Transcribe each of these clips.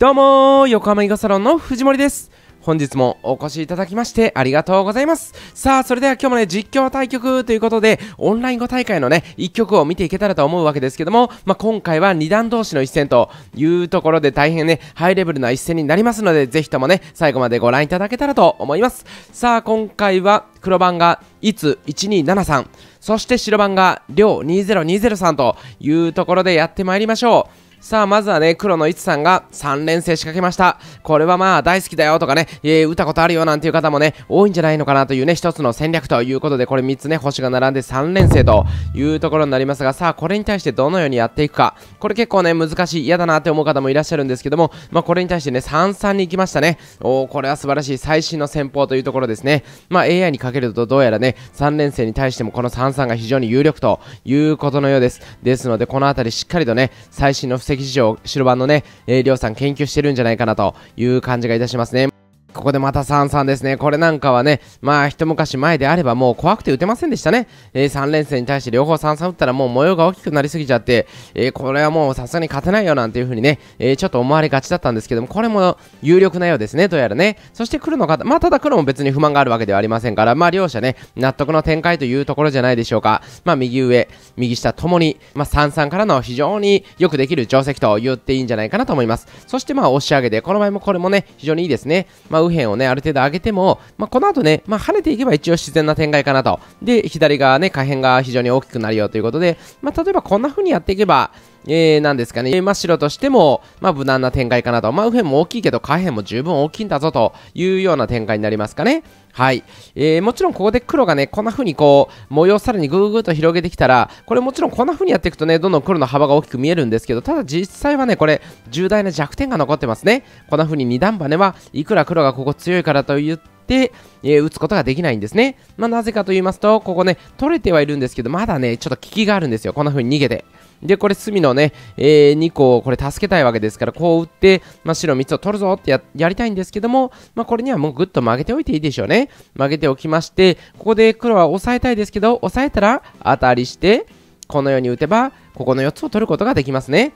どうも横浜イガサロンの藤森です。本日もお越しいただきましてありがとうございます。さあ、それでは今日もね、実況対局ということで、オンライン語大会のね、一曲を見ていけたらと思うわけですけども、まあ、今回は二段同士の一戦というところで大変ね、ハイレベルな一戦になりますので、ぜひともね、最後までご覧いただけたらと思います。さあ、今回は黒番がいつ1273、そして白番が両2020さんというところでやってまいりましょう。さあ、まずはね、黒のいつさんが3連戦仕掛けました。これはまあ、大好きだよとかね、えー、打ったことあるよなんていう方もね、多いんじゃないのかなというね、一つの戦略ということで、これ3つね、星が並んで3連戦というところになりますが、さあ、これに対してどのようにやっていくか。これ結構ね、難しい、嫌だなって思う方もいらっしゃるんですけども、まあ、これに対してね、3-3に行きましたね。おー、これは素晴らしい最新の戦法というところですね。まあ、AI にかけるとどうやらね、3連戦に対してもこの3-3が非常に有力ということのようです。ですので、この辺りしっかりとね、最新の関事情、白番のね、えー、りょうさん研究してるんじゃないかなという感じがいたしますね。ここでまた3-3ですね。これなんかはね、まあ一昔前であればもう怖くて打てませんでしたね。えー、3連戦に対して両方3-3打ったらもう模様が大きくなりすぎちゃって、えー、これはもうさすがに勝てないよなんていう風にね、えー、ちょっと思われがちだったんですけども、これも有力なようですね、どうやらね。そして黒の方、まあただ黒も別に不満があるわけではありませんから、まあ両者ね、納得の展開というところじゃないでしょうか。まあ右上、右下ともに、まあ3-3からの非常によくできる定石と言っていいんじゃないかなと思います。そしてまあ押し上げで、この場合もこれもね、非常にいいですね。まああ、右辺をね、ある程度上げても、まあ、この後ね、まあ、跳ねていけば一応自然な展開かなと。で、左側ね、下辺が非常に大きくなるよということで、まあ、例えばこんな風にやっていけば、えー、なんですかね、え真っ白としても、まあ、無難な展開かなと。まあ、右辺も大きいけど、下辺も十分大きいんだぞというような展開になりますかね。はい。えー、もちろんここで黒がね、こんな風にこう、模様をさらにぐーぐーと広げてきたら、これもちろんこんな風にやっていくとね、どんどん黒の幅が大きく見えるんですけど、ただ実際はね、これ、重大な弱点が残ってますね。こんな風に2段バネはいくら黒がここ強いからと言って、て、えー、打つことができないんですね。まあ、なぜかと言いますと、ここね、取れてはいるんですけど、まだね、ちょっと効きがあるんですよ。こんな風に逃げて。で、これ、隅のね、えー、2個をこれ助けたいわけですから、こう打って、まあ、白3つを取るぞってややりたいんですけども、まあ、これにはもうぐっと曲げておいていいでしょうね。曲げておきまして、ここで黒は抑えたいですけど、さえたら当たりして、このように打てば、ここの4つを取ることができますね。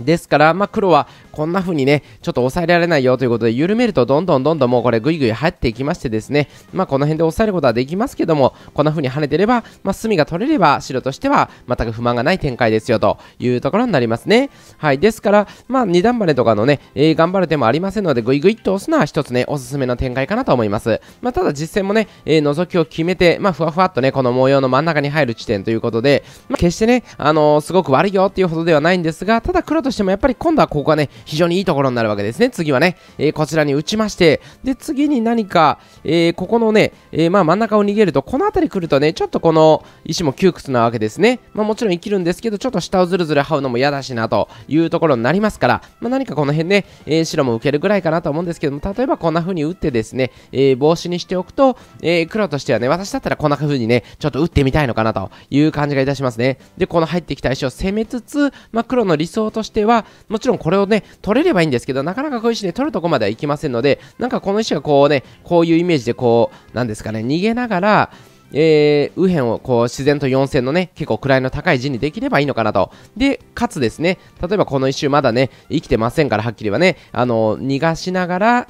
ですから、まあ、黒はこんな風にね、ちょっと抑えられないよということで、緩めるとどんどんどんどんもうこれぐいぐい入っていきましてですね、まあ、この辺で抑えることはできますけども、こんな風に跳ねてれば、まあ、隅が取れれば白としては全く不満がない展開ですよというところになりますね。はい、ですから、まあ、二段バネとかのね、えー、頑張る手もありませんので、ぐいぐいっと押すのは一つね、おすすめの展開かなと思います。まあ、ただ実戦もね、えー、覗きを決めて、まあ、ふわふわっとね、この模様の真ん中に入る地点ということで、まあ、決してね、あのー、すごく悪いよっていうほどではないんですが、ただ黒としてもやっぱり今度はここがね、非常にいいところになるわけですね。次はね、えー、こちらに打ちまして、で、次に何か、えー、ここのね、えー、まあ真ん中を逃げると、この辺り来るとね、ちょっとこの石も窮屈なわけですね。まあもちろん生きるんですけど、ちょっと下をずるずる這うのも嫌だしなというところになりますから、まあ何かこの辺ね、えー、白も受けるぐらいかなと思うんですけども、例えばこんな風に打ってですね、えー、帽子にしておくと、えー、黒としてはね、私だったらこんな風にね、ちょっと打ってみたいのかなという感じがいたしますね。で、この入ってきた石を攻めつつ、まあ黒の理想としてしては、もちろんこれをね、取れればいいんですけど、なかなかこういう石ね、取るとこまではいきませんので、なんかこの石がこうね、こういうイメージでこう、なんですかね、逃げながら、えー、右辺をこう自然と4線のね、結構位の高い陣にできればいいのかなと。で、かつですね、例えばこの1周まだね、生きてませんから、はっきりはね、あのー、逃がしながら、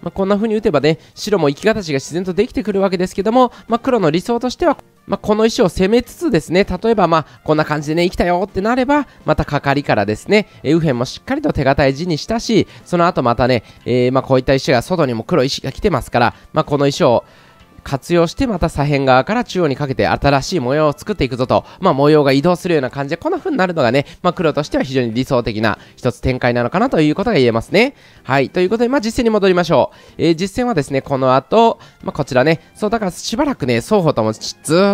まあ、こんな風に打てばね、白も生き形が自然とできてくるわけですけども、まあ、黒の理想としては、まあ、この石を攻めつつですね、例えばまあ、こんな感じでね、生きたよってなれば、またかかりからですね、えー、右辺もしっかりと手堅い地にしたし、その後またね、えー、まあ、こういった石が外にも黒い石が来てますから、まあ、この石を、活用してまた左辺側から中央にかけて新しい模様を作っていくぞと、まあ、模様が移動するような感じでこんな風になるのがね、まあ、黒としては非常に理想的な一つ展開なのかなということが言えますね。はい。ということで、まあ、実戦に戻りましょう。えー、実戦はですね、この後、まあ、こちらね、そう、だからしばらくね、双方ともず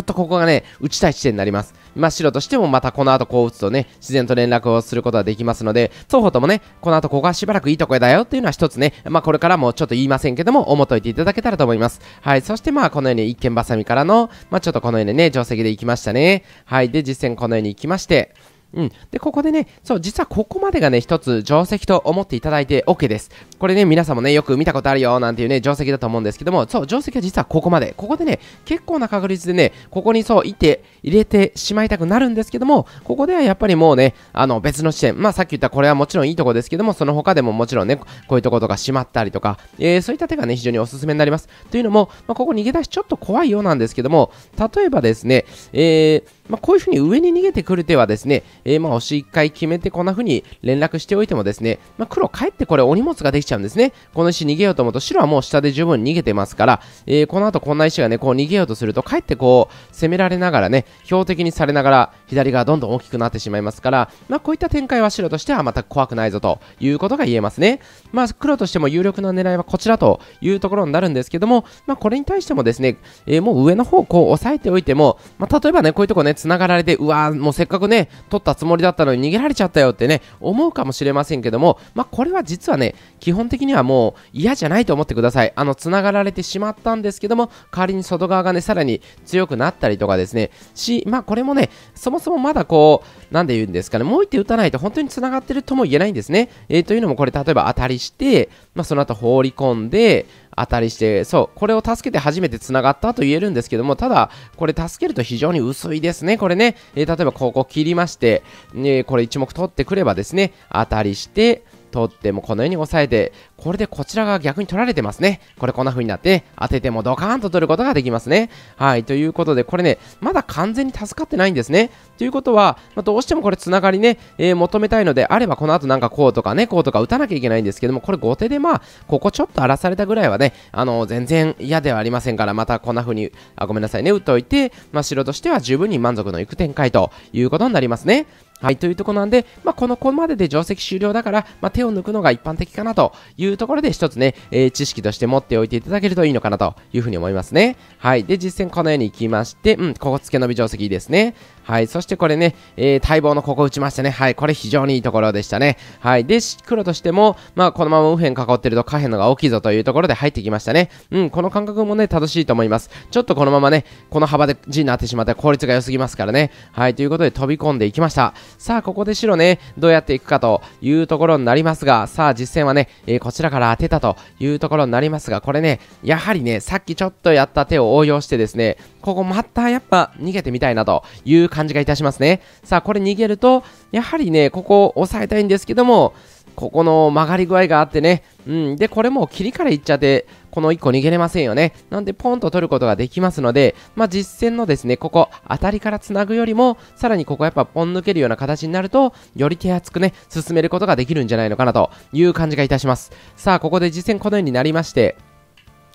っとここがね、打ちたい地点になります。まあ、白としてもまたこの後こう打つとね、自然と連絡をすることができますので、双方ともね、この後ここはしばらくいいとこだよっていうのは一つね、まあ、これからもちょっと言いませんけども、思っといていただけたらと思います。はい、そしてまあ、このように一見バサミからの、まあ、ちょっとこのようにね、定石でいきましたね。はい、で、実戦このように行きまして、うん。で、ここでね、そう、実はここまでがね、一つ定石と思っていただいて OK です。これね、皆さんもね、よく見たことあるよなんていうね、定石だと思うんですけども、そう、定石は実はここまで。ここでね、結構な確率でね、ここにそう、いて、入れてしまいたくなるんですけども、ここではやっぱりもうね、あの、別の視点、まあさっき言ったこれはもちろんいいとこですけども、その他でももちろんね、こういうとことか閉まったりとか、えー、そういった手がね、非常におすすめになります。というのも、まあ、ここ逃げ出しちょっと怖いようなんですけども、例えばですね、えー、まあ、こういうふうに上に逃げてくる手はですね、えー、まあ、星一回決めてこんな風に連絡しておいてもですね、まあ、黒帰ってこれお荷物ができちゃうんですね。この石逃げようと思うと、白はもう下で十分逃げてますから、えー、この後こんな石がね、こう逃げようとすると、帰ってこう、攻められながらね、標的にされながら、左側どんどん大きくなってしまいますから、まあ、こういった展開は白としては全く怖くないぞということが言えますね。まあ、黒としても有力な狙いはこちらというところになるんですけども、まあ、これに対してもですね、えー、もう上の方こう押さえておいても、まあ、例えばね、こういうとこね、繋がられて、うわー、もうせっかくね、取ったつもりだったのに逃げられちゃったよってね思うかもしれませんけども、まあ、これは実はね基本的にはもう嫌じゃないと思ってくださいあの繋がられてしまったんですけども代わりに外側がねさらに強くなったりとかですねしまあこれもねそもそもまだこう何で言うんですかねもう一手打たないと本当に繋がってるとも言えないんですね、えー、というのもこれ例えば当たりして、まあ、その後放り込んで当たりして、そう、これを助けて初めて繋がったと言えるんですけども、ただ、これ助けると非常に薄いですね、これね。えー、例えばここ切りまして、ね、これ1目取ってくればですね、当たりして、取ってもこのように抑えて、これでこちらが逆に取られてますね。これこんな風になって、当ててもドカーンと取ることができますね。はい、ということで、これね、まだ完全に助かってないんですね。ということは、まあ、どうしてもこれつながりね、えー、求めたいのであれば、この後なんかこうとかね、こうとか打たなきゃいけないんですけども、これ後手でまあ、ここちょっと荒らされたぐらいはね、あのー、全然嫌ではありませんから、またこんな風に、あ、ごめんなさいね、打っといて、まあ、白としては十分に満足のいく展開ということになりますね。はい、というとこなんで、まあ、このここまでで定石終了だから、まあ、手を抜くのが一般的かなというところで一つね、えー、知識として持っておいていただけるといいのかなというふうに思いますね。はい、で、実践このようにいきまして、うん、ここ付け伸び定石いいですね。はい、そしてこれね、えー、待望のここ打ちましたね。はい、これ非常にいいところでしたね。はい、で、黒としても、まあ、このまま右辺囲ってると下辺のが大きいぞというところで入ってきましたね。うん、この感覚もね、正しいと思います。ちょっとこのままね、この幅で地になってしまったら効率が良すぎますからね。はい、ということで飛び込んでいきました。さあ、ここで白ね、どうやっていくかというところになりますが、さあ、実戦はね、えー、こちらから当てたというところになりますが、これね、やはりね、さっきちょっとやった手を応用してですね、ここまたやっぱ逃げてみたいなという感じがいたしますね。さあ、これ逃げると、やはりね、ここを抑えたいんですけども、ここの曲がり具合があってね、うん、で、これも切りからいっちゃって、この1個逃げれませんよね。なんで、ポンと取ることができますので、まあ、実戦のですね、ここ、当たりからつなぐよりも、さらにここやっぱポン抜けるような形になると、より手厚くね、進めることができるんじゃないのかなという感じがいたします。さあ、ここで実戦このようになりまして、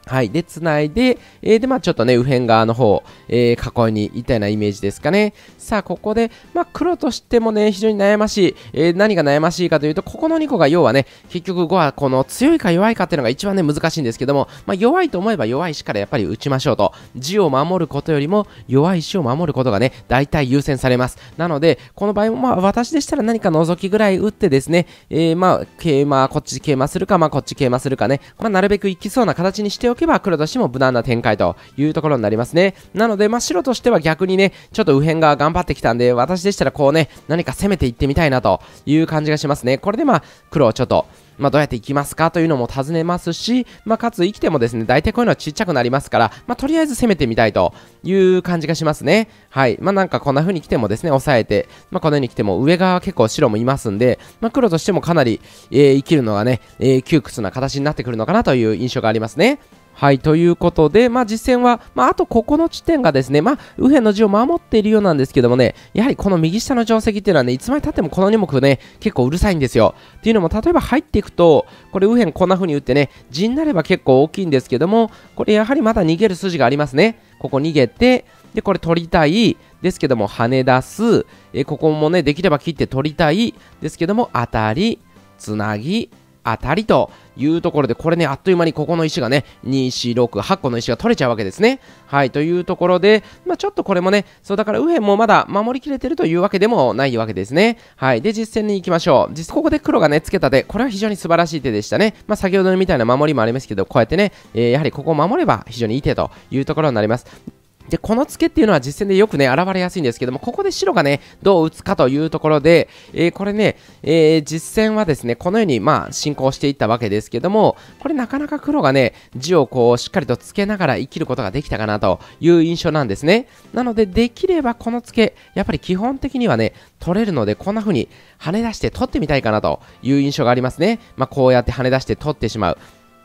はい。で、つないで、えー、で、まあちょっとね、右辺側の方、えー、囲いに、ったいなイメージですかね。さあ、ここで、まあ、黒としてもね、非常に悩ましい。えー、何が悩ましいかというと、ここの2個が要はね、結局5はこの強いか弱いかっていうのが一番ね、難しいんですけども、まあ、弱いと思えば弱い石からやっぱり打ちましょうと。地を守ることよりも、弱い石を守ることがね、大体優先されます。なので、この場合も、まあ、私でしたら何か覗きぐらい打ってですね、えー、まあ、桂馬、こっち桂馬するか、まあ、こっち桂馬するかね、まあ、なるべくいきそうな形にしておけば、黒としても無難な展開というところになりますね。なので、まあ、白としては逆にね、ちょっと右辺側頑張頑張ってきたんで、私でしたらこうね、何か攻めていってみたいなという感じがしますね。これでまあ、黒をちょっと、まあ、どうやって行きますかというのも尋ねますし、まあ、かつ生きてもですね、大体こういうのはちっちゃくなりますから、まあ、とりあえず攻めてみたいという感じがしますね。はい。まあ、なんかこんな風に来てもですね、抑えて、まあ、このように来ても上側結構白もいますんで、まあ、黒としてもかなり、えー、生きるのがね、えー、窮屈な形になってくるのかなという印象がありますね。はい、ということで、まあ、実戦は、まあ、あとここの地点がですね、まあ、右辺の地を守っているようなんですけどもね、やはりこの右下の定石っていうのはね、いつまでたってもこの2目ね、結構うるさいんですよ。っていうのも、例えば入っていくと、これ右辺こんな風に打ってね、地になれば結構大きいんですけども、これやはりまだ逃げる筋がありますね。ここ逃げて、で、これ取りたい。ですけども、跳ね出す。えここもね、できれば切って取りたい。ですけども、当たり、つなぎ、当たりと、いうところで、これね、あっという間にここの石がね、2、4、6、8個の石が取れちゃうわけですね。はい、というところで、まあ、ちょっとこれもね、そうだから右辺もまだ守りきれてるというわけでもないわけですね。はい、で、実戦に行きましょう。実、ここで黒がね、つけた手、これは非常に素晴らしい手でしたね。まあ、先ほどみたいな守りもありますけど、こうやってね、えー、やはりここを守れば非常にいい手というところになります。で、このツケっていうのは実戦でよくね、現れやすいんですけども、ここで白がね、どう打つかというところで、えー、これね、えー、実戦はですね、このように、まあ、進行していったわけですけども、これなかなか黒がね、字をこう、しっかりとつけながら生きることができたかなという印象なんですね。なので、できればこのツケ、やっぱり基本的にはね、取れるので、こんな風に跳ね出して取ってみたいかなという印象がありますね。まあ、こうやって跳ね出して取ってしまう。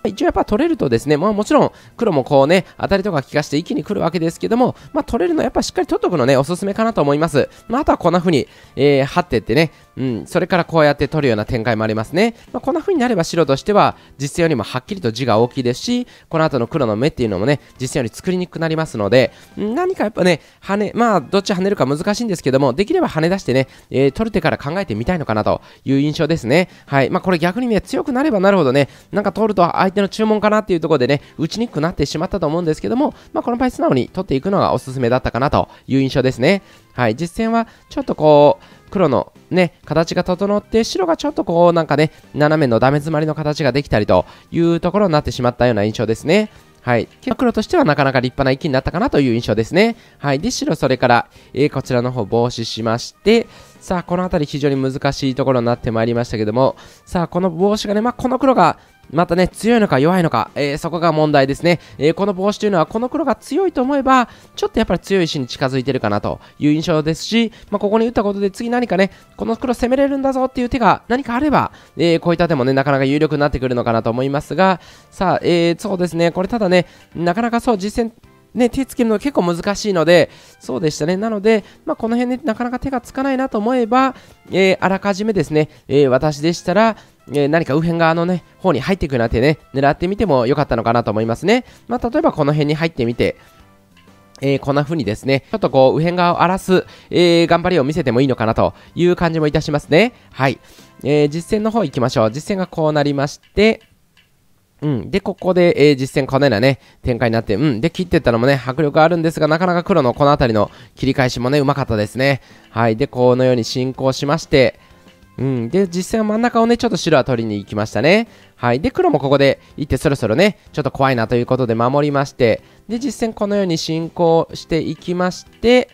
一応やっぱ取れるとですね、まあ、もちろん黒もこうね、当たりとか効かして一気に来るわけですけども、まあ、取れるのはやっぱしっかり取っとくのね、おすすめかなと思います。まあ、あとはこんな風に、えー、張ってってね、うん、それからこうやって取るような展開もありますね。まあ、こんな風になれば白としては、実戦よりもはっきりと字が大きいですし、この後の黒の目っていうのもね、実戦より作りにくくなりますので、何かやっぱね、跳ね、まあ、どっち跳ねるか難しいんですけども、できれば跳ね出してね、えー、取る手から考えてみたいのかなという印象ですね。はい。まあ、これ逆にね、強くなればなるほどね、なんか取ると相相手の注文かなっていうところでね、打ちにくくなってしまったと思うんですけども、まあ、この場合素直に取っていくのがおすすめだったかなという印象ですね。はい、実戦はちょっとこう、黒のね、形が整って、白がちょっとこう、なんかね、斜めのダメ詰まりの形ができたりというところになってしまったような印象ですね。はい。黒としてはなかなか立派な一気になったかなという印象ですね。はい。で、白、それから、えー、こちらの方、防止しまして、さあ、この辺り非常に難しいところになってまいりましたけども、さあ、この帽子がね、まあ、この黒がまたね、強いのか弱いのか、えー、そこが問題ですね、えー、この帽子というのは、この黒が強いと思えば、ちょっとやっぱり強い石に近づいてるかなという印象ですし、まあ、ここに打ったことで次何かね、この黒攻めれるんだぞっていう手が何かあれば、えー、こういった手もね、なかなか有力になってくるのかなと思いますが、さあ、えー、そうですね、これただね、なかなかそう、実践、ね、手つけるの結構難しいので、そうでしたね。なので、まあ、この辺で、ね、なかなか手がつかないなと思えば、えー、あらかじめですね、えー、私でしたら、えー、何か右辺側のね、方に入っていくような手ね、狙ってみてもよかったのかなと思いますね。まあ、例えばこの辺に入ってみて、えー、こんな風にですね、ちょっとこう、右辺側を荒らす、えー、頑張りを見せてもいいのかなという感じもいたしますね。はい。えー、実戦の方行きましょう。実戦がこうなりまして、うん。で、ここで、えー、実戦このようなね、展開になって、うん。で、切ってったのもね、迫力あるんですが、なかなか黒のこの辺りの切り返しもね、うまかったですね。はい。で、このように進行しまして、うん、で、実際は真ん中をね、ちょっと白は取りに行きましたね。はい。で、黒もここで行ってそろそろね、ちょっと怖いなということで守りまして、で、実戦このように進行していきまして、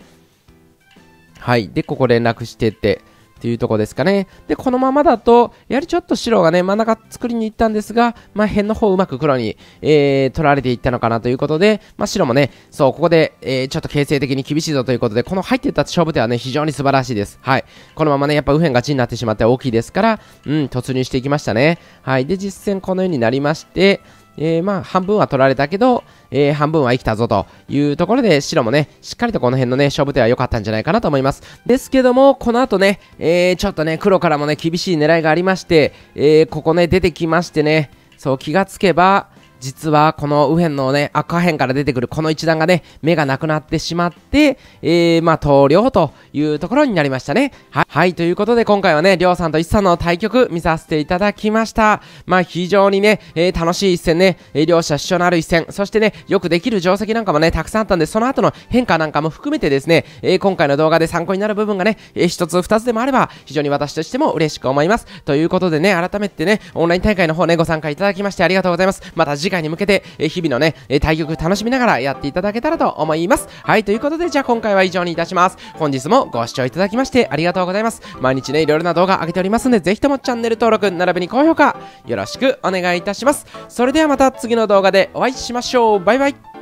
はい。で、ここ連絡してって、っていうとこですかね。で、このままだと、やはりちょっと白がね、真ん中作りに行ったんですが、まあ、辺の方うまく黒に、えー、取られていったのかなということで、まあ、白もね、そう、ここで、えー、ちょっと形勢的に厳しいぞということで、この入っていった勝負手はね、非常に素晴らしいです。はい。このままね、やっぱ右辺勝ちになってしまって大きいですから、うん、突入していきましたね。はい。で、実戦このようになりまして、えー、まあ半分は取られたけど、えー、半分は生きたぞというところで白もね、しっかりとこの辺のね、勝負手は良かったんじゃないかなと思います。ですけども、この後ね、えー、ちょっとね、黒からもね、厳しい狙いがありまして、えここね、出てきましてね、そう気がつけば、実はこの右辺のね、赤辺から出てくるこの一団がね、目がなくなってしまって、えー、まあ、投了というところになりましたね。はい。はい、ということで今回はね、りょうさんと一ちさんの対局見させていただきました。まあ、非常にね、えー、楽しい一戦ね、えー、両者主張のある一戦、そしてね、よくできる定石なんかもね、たくさんあったんで、その後の変化なんかも含めてですね、えー、今回の動画で参考になる部分がね、えー、1つ2つでもあれば、非常に私としても嬉しく思います。ということでね、改めてね、オンライン大会の方ね、ご参加いただきましてありがとうございます。また次回に向けて、え日々のね、え対局楽しみながらやっていただけたらと思います。はい、ということで、じゃあ今回は以上にいたします。本日もご視聴いただきましてありがとうございます。毎日ね、いろいろな動画上げておりますので、ぜひともチャンネル登録、並びに高評価、よろしくお願いいたします。それではまた次の動画でお会いしましょう。バイバイ。